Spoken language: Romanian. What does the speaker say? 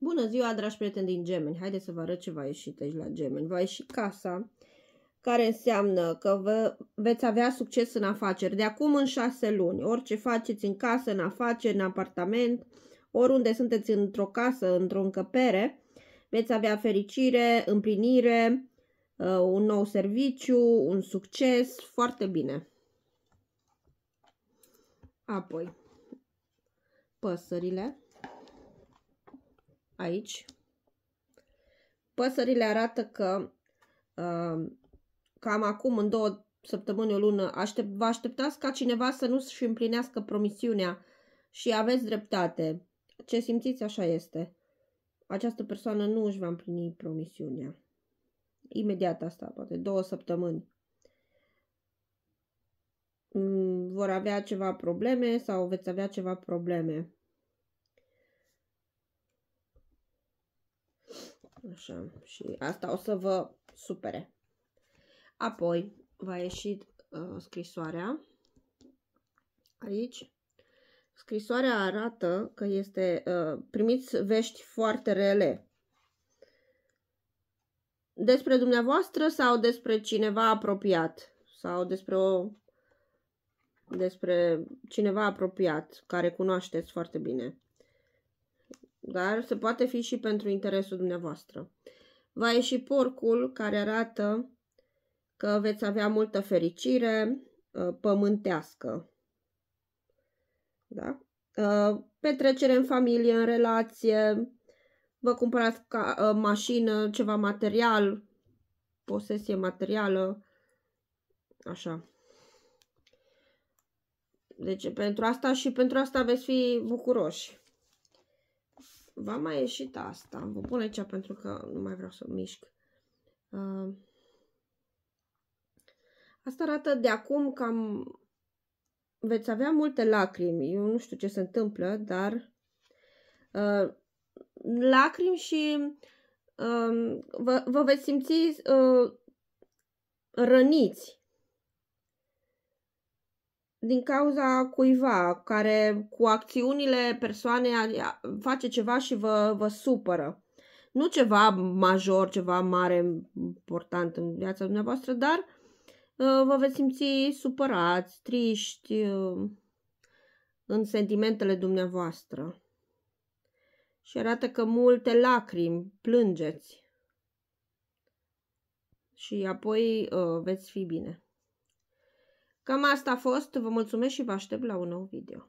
Bună ziua, dragi prieteni din gemeni! Haideți să vă arăt ce va ieși aici la gemeni. Va ieși casa, care înseamnă că vă, veți avea succes în afaceri. De acum în șase luni, orice faceți în casă, în afaceri, în apartament, oriunde sunteți într-o casă, într-o încăpere, veți avea fericire, împlinire, uh, un nou serviciu, un succes, foarte bine. Apoi, păsările aici. Păsările arată că uh, cam acum, în două săptămâni, o lună, aștept, vă așteptați ca cineva să nu-și împlinească promisiunea și aveți dreptate. Ce simțiți, așa este. Această persoană nu își va împlini promisiunea. Imediat asta, poate două săptămâni mm, vor avea ceva probleme sau veți avea ceva probleme. Așa. Și asta o să vă supere. Apoi va ieși uh, scrisoarea. Aici. Scrisoarea arată că este uh, primiți vești foarte rele. Despre dumneavoastră sau despre cineva apropiat sau despre o despre cineva apropiat care cunoașteți foarte bine dar se poate fi și pentru interesul dumneavoastră. Va ieși porcul care arată că veți avea multă fericire ă, pământească. Da? Ă, petrecere în familie, în relație, vă cumpărați ca, ă, mașină, ceva material, posesie materială, așa. Deci pentru asta și pentru asta veți fi bucuroși. Va mai ieșit asta. Vă pun aici pentru că nu mai vreau să mișc. Uh, asta arată de acum cam... Veți avea multe lacrimi. Eu nu știu ce se întâmplă, dar... Uh, lacrimi și... Uh, vă, vă veți simți uh, răniți din cauza cuiva care cu acțiunile persoane face ceva și vă, vă supără. Nu ceva major, ceva mare, important în viața dumneavoastră, dar ă, vă veți simți supărați, triști ă, în sentimentele dumneavoastră. Și arată că multe lacrimi, plângeți. Și apoi ă, veți fi bine. Cam asta a fost. Vă mulțumesc și vă aștept la un nou video.